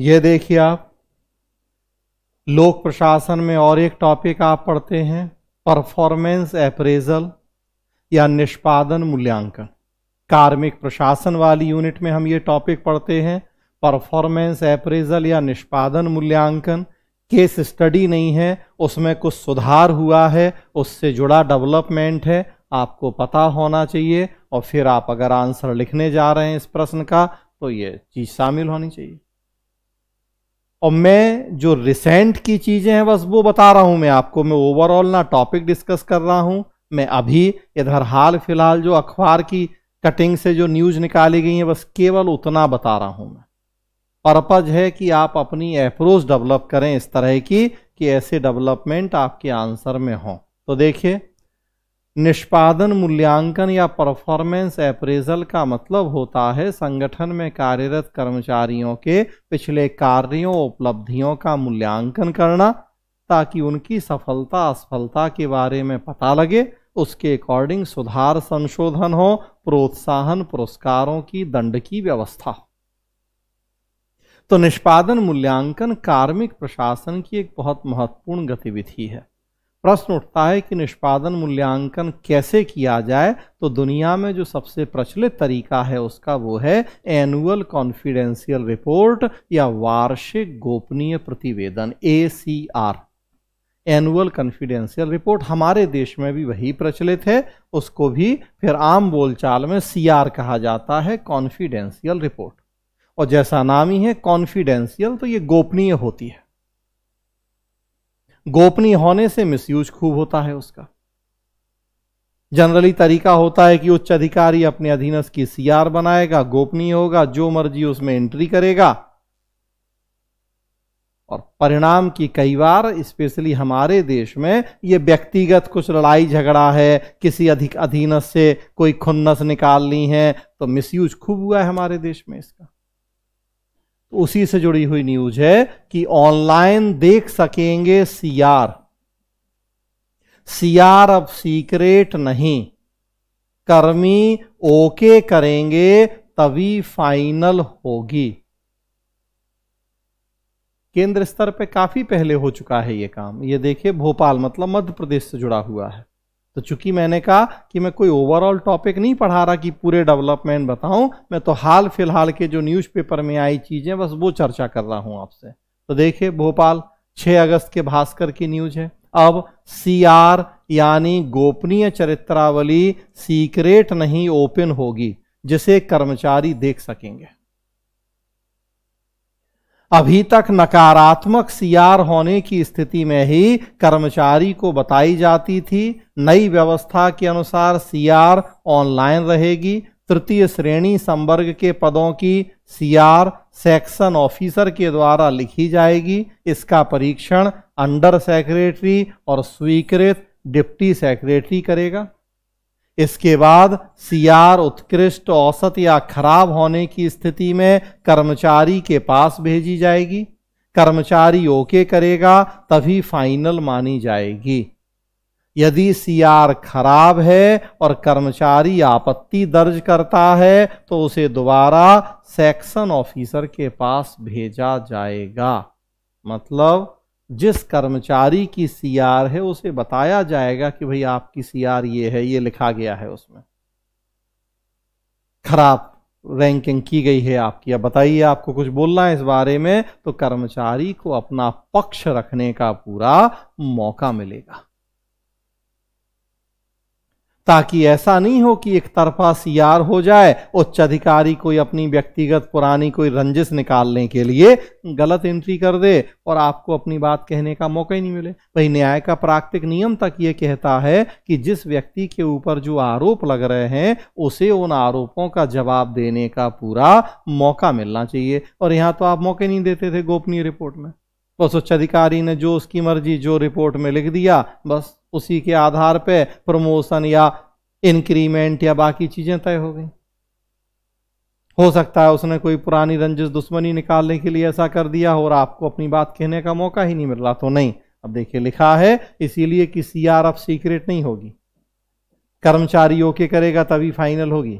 ये देखिए आप लोक प्रशासन में और एक टॉपिक आप पढ़ते हैं परफॉर्मेंस एप्रेजल या निष्पादन मूल्यांकन कार्मिक प्रशासन वाली यूनिट में हम ये टॉपिक पढ़ते हैं परफॉर्मेंस एप्रेजल या निष्पादन मूल्यांकन केस स्टडी नहीं है उसमें कुछ सुधार हुआ है उससे जुड़ा डेवलपमेंट है आपको पता होना चाहिए और फिर आप अगर आंसर लिखने जा रहे हैं इस प्रश्न का तो ये चीज़ शामिल होनी चाहिए और मैं जो रिसेंट की चीज़ें हैं बस वो बता रहा हूँ मैं आपको मैं ओवरऑल ना टॉपिक डिस्कस कर रहा हूँ मैं अभी इधर हाल फिलहाल जो अखबार की कटिंग से जो न्यूज़ निकाली गई है बस केवल उतना बता रहा हूँ मैं पर्पज है कि आप अपनी अप्रोच डेवलप करें इस तरह की कि ऐसे डेवलपमेंट आपके आंसर में हों तो देखिए निष्पादन मूल्यांकन या परफॉर्मेंस अप्रेजल का मतलब होता है संगठन में कार्यरत कर्मचारियों के पिछले कार्यों उपलब्धियों का मूल्यांकन करना ताकि उनकी सफलता असफलता के बारे में पता लगे उसके अकॉर्डिंग सुधार संशोधन हो प्रोत्साहन पुरस्कारों की दंड की व्यवस्था हो तो निष्पादन मूल्यांकन कार्मिक प्रशासन की एक बहुत महत्वपूर्ण गतिविधि है प्रश्न उठता है कि निष्पादन मूल्यांकन कैसे किया जाए तो दुनिया में जो सबसे प्रचलित तरीका है उसका वो है एनुअल कॉन्फिडेंशियल रिपोर्ट या वार्षिक गोपनीय प्रतिवेदन A C R annual confidential report हमारे देश में भी वही प्रचलित है उसको भी फिर आम बोलचाल में सी आर कहा जाता है कॉन्फिडेंशियल रिपोर्ट और जैसा नाम ही है कॉन्फिडेंशियल तो ये गोपनीय होती है गोपनीय होने से मिसयूज खूब होता है उसका जनरली तरीका होता है कि उच्च अधिकारी अपने अधीनस्थ की सीआर बनाएगा गोपनीय होगा जो मर्जी उसमें एंट्री करेगा और परिणाम की कई बार स्पेशली हमारे देश में यह व्यक्तिगत कुछ लड़ाई झगड़ा है किसी अधिक अधीनस्थ से कोई खुन्नस निकालनी है तो मिसयूज खूब हुआ है हमारे देश में इसका उसी से जुड़ी हुई न्यूज है कि ऑनलाइन देख सकेंगे सीआर सीआर अब सीक्रेट नहीं कर्मी ओके करेंगे तभी फाइनल होगी केंद्र स्तर पे काफी पहले हो चुका है ये काम ये देखिए भोपाल मतलब मध्य प्रदेश से जुड़ा हुआ है तो चूंकि मैंने कहा कि मैं कोई ओवरऑल टॉपिक नहीं पढ़ा रहा कि पूरे डेवलपमेंट बताऊं मैं तो हाल फिलहाल के जो न्यूज़पेपर में आई चीज़ें बस वो चर्चा कर रहा हूं आपसे तो देखिए भोपाल 6 अगस्त के भास्कर की न्यूज है अब सीआर यानी गोपनीय चरित्रावली सीक्रेट नहीं ओपन होगी जिसे कर्मचारी देख सकेंगे अभी तक नकारात्मक सीआर होने की स्थिति में ही कर्मचारी को बताई जाती थी नई व्यवस्था के अनुसार सीआर ऑनलाइन रहेगी तृतीय श्रेणी संवर्ग के पदों की सीआर सेक्शन ऑफिसर के द्वारा लिखी जाएगी इसका परीक्षण अंडर सेक्रेटरी और स्वीकृत डिप्टी सेक्रेटरी करेगा इसके बाद सीआर उत्कृष्ट औसत या खराब होने की स्थिति में कर्मचारी के पास भेजी जाएगी कर्मचारी ओके करेगा तभी फाइनल मानी जाएगी यदि सीआर खराब है और कर्मचारी आपत्ति दर्ज करता है तो उसे दोबारा सेक्शन ऑफिसर के पास भेजा जाएगा मतलब जिस कर्मचारी की सीआर है उसे बताया जाएगा कि भाई आपकी सीआर ये है ये लिखा गया है उसमें खराब रैंकिंग की गई है आपकी अब बताइए आपको कुछ बोलना है इस बारे में तो कर्मचारी को अपना पक्ष रखने का पूरा मौका मिलेगा ताकि ऐसा नहीं हो कि एक तरफा सीआर हो जाए उच्च अधिकारी कोई अपनी व्यक्तिगत पुरानी कोई रंजिश निकालने के लिए गलत एंट्री कर दे और आपको अपनी बात कहने का मौका ही नहीं मिले भाई न्याय का प्राकृतिक नियम तक ये कहता है कि जिस व्यक्ति के ऊपर जो आरोप लग रहे हैं उसे उन आरोपों का जवाब देने का पूरा मौका मिलना चाहिए और यहाँ तो आप मौके नहीं देते थे गोपनीय रिपोर्ट में बस उच्च अधिकारी ने जो उसकी मर्जी जो रिपोर्ट में लिख दिया बस उसी के आधार पे प्रमोशन या इंक्रीमेंट या बाकी चीज़ें तय हो गई हो सकता है उसने कोई पुरानी रंजिश दुश्मनी निकालने के लिए ऐसा कर दिया और आपको अपनी बात कहने का मौका ही नहीं मिल रहा तो नहीं अब देखिए लिखा है इसीलिए कि सीआरएफ सीक्रेट नहीं होगी कर्मचारी ओके करेगा तभी फाइनल होगी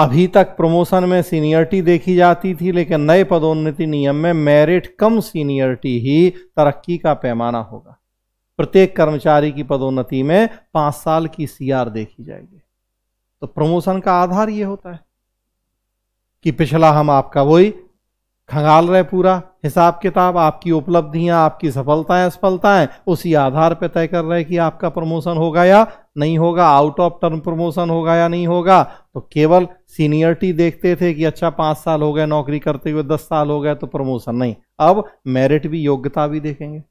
अभी तक प्रमोशन में सीनियरिटी देखी जाती थी लेकिन नए पदोन्नति नियम में मेरिट कम सीनियरिटी ही तरक्की का पैमाना होगा प्रत्येक कर्मचारी की पदोन्नति में पांच साल की सीआर देखी जाएगी तो प्रमोशन का आधार ये होता है कि पिछला हम आपका वही खंगाल रहे पूरा हिसाब किताब आपकी उपलब्धियां आपकी सफलताएं असफलताएं उसी आधार पर तय कर रहे कि आपका प्रमोशन होगा या नहीं होगा आउट ऑफ टर्म प्रमोशन होगा या नहीं होगा तो केवल सीनियरिटी देखते थे कि अच्छा पाँच साल हो गए नौकरी करते हुए दस साल हो गए तो प्रमोशन नहीं अब मेरिट भी योग्यता भी देखेंगे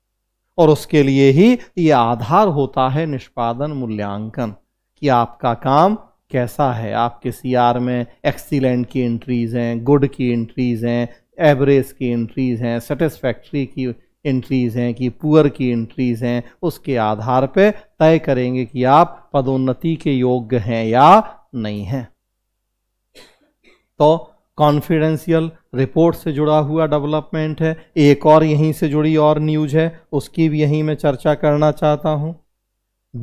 और उसके लिए ही ये आधार होता है निष्पादन मूल्यांकन कि आपका काम कैसा है आपके सी में एक्सीलेंट की एंट्रीज हैं गुड की एंट्रीज हैं एवरेज की एंट्रीज हैं सेटिस्फैक्ट्री की एंट्रीज़ हैं कि पुअर की एंट्रीज़ हैं उसके आधार पे तय करेंगे कि आप पदोन्नति के योग्य हैं या नहीं हैं तो कॉन्फिडेंशियल रिपोर्ट से जुड़ा हुआ डेवलपमेंट है एक और यहीं से जुड़ी और न्यूज है उसकी भी यहीं मैं चर्चा करना चाहता हूँ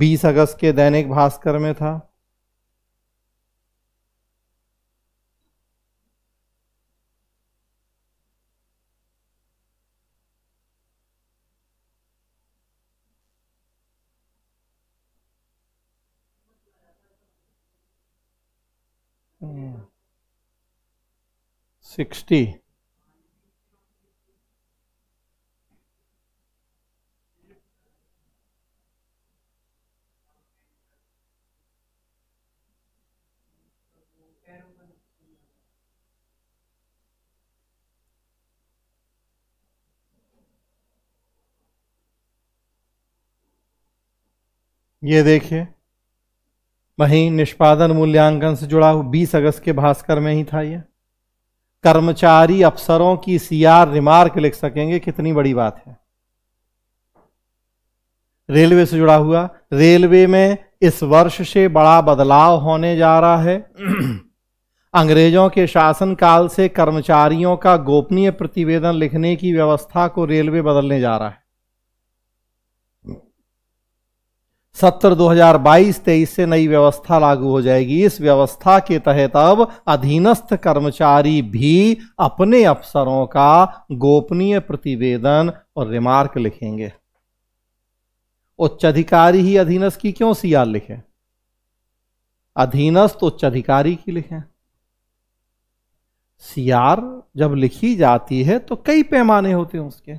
20 अगस्त के दैनिक भास्कर में था सिक्सटी ये देखिए वहीं निष्पादन मूल्यांकन से जुड़ा हुआ बीस अगस्त के भास्कर में ही था यह कर्मचारी अफसरों की सीआर रिमार्क लिख सकेंगे कितनी बड़ी बात है रेलवे से जुड़ा हुआ रेलवे में इस वर्ष से बड़ा बदलाव होने जा रहा है अंग्रेजों के शासनकाल से कर्मचारियों का गोपनीय प्रतिवेदन लिखने की व्यवस्था को रेलवे बदलने जा रहा है सत्र 2022-23 से नई व्यवस्था लागू हो जाएगी इस व्यवस्था के तहत अब अधीनस्थ कर्मचारी भी अपने अफसरों का गोपनीय प्रतिवेदन और रिमार्क लिखेंगे उच्च अधिकारी ही अधीनस्थ की क्यों सीआर लिखे अधीनस्थ उच्च अधिकारी की लिखे सीआर जब लिखी जाती है तो कई पैमाने होते हैं उसके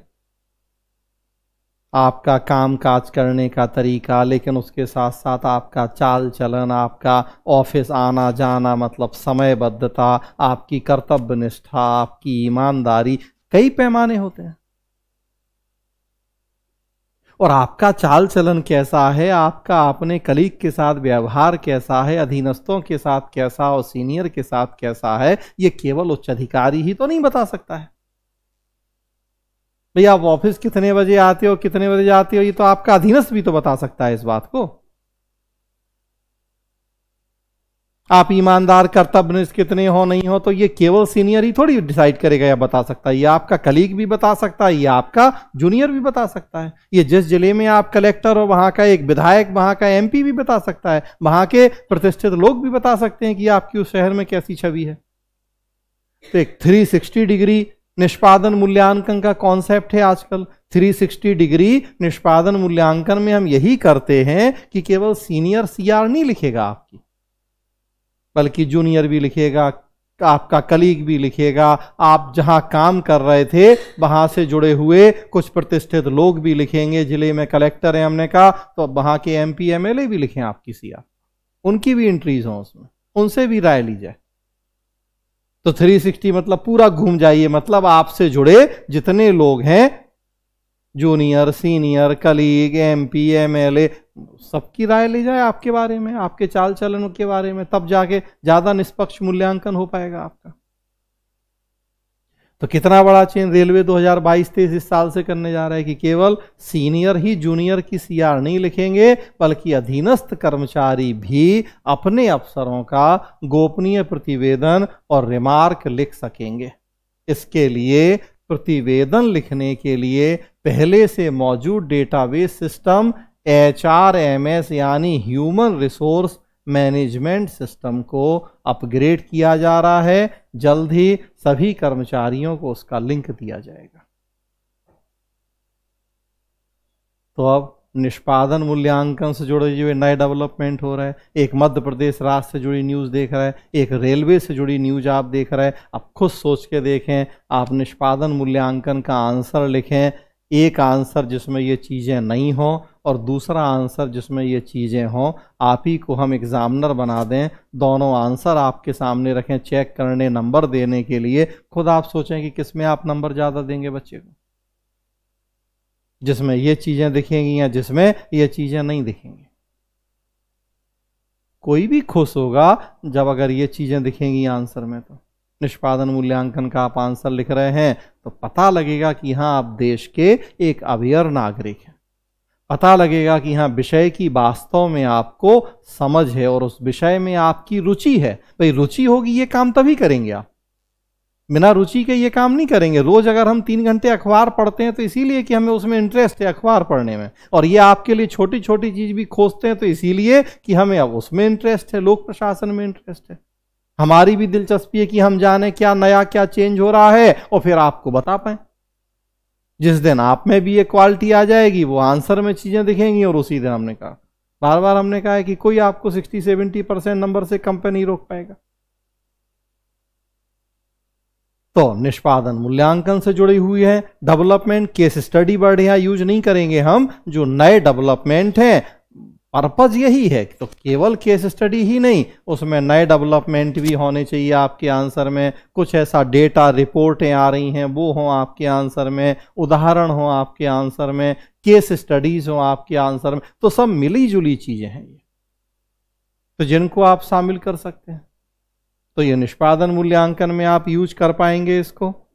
आपका काम काज करने का तरीका लेकिन उसके साथ साथ आपका चाल चलन आपका ऑफिस आना जाना मतलब समयबद्धता आपकी कर्तव्य निष्ठा आपकी ईमानदारी कई पैमाने होते हैं और आपका चाल चलन कैसा है आपका अपने कलीग के साथ व्यवहार कैसा है अधीनस्थों के साथ कैसा और सीनियर के साथ कैसा है ये केवल उच्च अधिकारी ही तो नहीं बता सकता है भैया आप ऑफिस कितने बजे आते हो कितने बजे जाते हो ये तो आपका अधीनस्थ भी तो बता सकता है इस बात को आप ईमानदार कर्तव्यनिष्ठ कितने हो नहीं हो तो ये केवल सीनियर ही थोड़ी डिसाइड करेगा या बता सकता है ये आपका कलीग भी बता सकता है ये आपका जूनियर भी बता सकता है ये जिस जिले में आप कलेक्टर हो वहां का एक विधायक वहां का एमपी भी बता सकता है वहां के प्रतिष्ठित लोग भी बता सकते हैं कि आपकी उस शहर में कैसी छवि है तो एक थ्री डिग्री निष्पादन मूल्यांकन का कॉन्सेप्ट है आजकल 360 डिग्री निष्पादन मूल्यांकन में हम यही करते हैं कि केवल सीनियर सीआर नहीं लिखेगा आपकी बल्कि जूनियर भी लिखेगा आपका कलीग भी लिखेगा आप जहां काम कर रहे थे वहां से जुड़े हुए कुछ प्रतिष्ठित लोग भी लिखेंगे जिले में कलेक्टर है हमने कहा तो वहां के एम पी भी लिखें आपकी सीआर उनकी भी इंट्रीज हों उसमें उनसे भी राय ली जाए तो 360 मतलब पूरा घूम जाइए मतलब आपसे जुड़े जितने लोग हैं junior senior colleague M P M L A सबकी राय ले जाए आपके बारे में आपके चाल चलन के बारे में तब जाके ज़्यादा निष्पक्ष मूल्यांकन हो पाएगा आपका तो कितना बड़ा चेंज रेलवे 2022-23 इस साल से करने जा रहा है कि केवल सीनियर ही जूनियर की सीआर नहीं लिखेंगे बल्कि अधीनस्थ कर्मचारी भी अपने अफसरों का गोपनीय प्रतिवेदन और रिमार्क लिख सकेंगे इसके लिए प्रतिवेदन लिखने के लिए पहले से मौजूद database system H R M S यानी ह्यूमन रिसोर्स मैनेजमेंट सिस्टम को अपग्रेड किया जा रहा है जल्द ही सभी कर्मचारियों को उसका लिंक दिया जाएगा तो अब निष्पादन मूल्यांकन से जुड़े हुए नए डेवलपमेंट हो रहे हैं एक मध्य प्रदेश राज्य से जुड़ी न्यूज़ देख रहे हैं एक रेलवे से जुड़ी न्यूज आप देख रहे हैं आप खुद सोच के देखें आप निष्पादन मूल्यांकन का आंसर लिखें एक आंसर जिसमें ये चीज़ें नहीं हों और दूसरा आंसर जिसमें ये चीज़ें हों आप ही को हम एग्ज़ामिनर बना दें दोनों आंसर आपके सामने रखें चेक करने नंबर देने के लिए खुद आप सोचें कि किस में आप नंबर ज़्यादा देंगे बच्चे को जिसमें ये चीज़ें दिखेंगी या जिसमें ये चीज़ें नहीं दिखेंगी कोई भी खुश होगा जब अगर ये चीज़ें दिखेंगी आंसर में तो निष्पादन मूल्यांकन का आप आंसर लिख रहे हैं तो पता लगेगा कि यहां आप देश के एक अवेयर नागरिक हैं पता लगेगा कि यहां विषय की वास्तव में आपको समझ है और उस विषय में आपकी रुचि है भाई रुचि होगी ये काम तभी करेंगे आप बिना रुचि के ये काम नहीं करेंगे रोज अगर हम तीन घंटे अखबार पढ़ते हैं तो इसीलिए कि हमें उसमें इंटरेस्ट है अखबार पढ़ने में और ये आपके लिए छोटी छोटी चीज भी खोजते हैं तो इसीलिए कि हमें अब उसमें इंटरेस्ट है लोक प्रशासन में इंटरेस्ट है हमारी भी दिलचस्पी है कि हम जाने क्या नया क्या चेंज हो रहा है और फिर आपको बता पाए जिस दिन आप में भी ये क्वालिटी आ जाएगी वो आंसर में चीज़ें दिखेंगी और उसी दिन हमने कहा बार बार हमने कहा है कि कोई आपको 60 70 परसेंट नंबर से कम पे नहीं रोक पाएगा तो निष्पादन मूल्यांकन से जुड़ी हुई है डेवलपमेंट केस स्टडी बढ़िया यूज नहीं करेंगे हम जो नए डेवलपमेंट हैं पर्पज यही है तो केवल केस स्टडी ही नहीं उसमें नए डेवलपमेंट भी होने चाहिए आपके आंसर में कुछ ऐसा डेटा रिपोर्टें आ रही हैं वो हों आपके आंसर में उदाहरण हो आपके आंसर में केस स्टडीज हो आपके आंसर में तो सब मिली जुली चीज़ें हैं ये तो जिनको आप शामिल कर सकते हैं तो ये निष्पादन मूल्यांकन में आप यूज कर पाएंगे इसको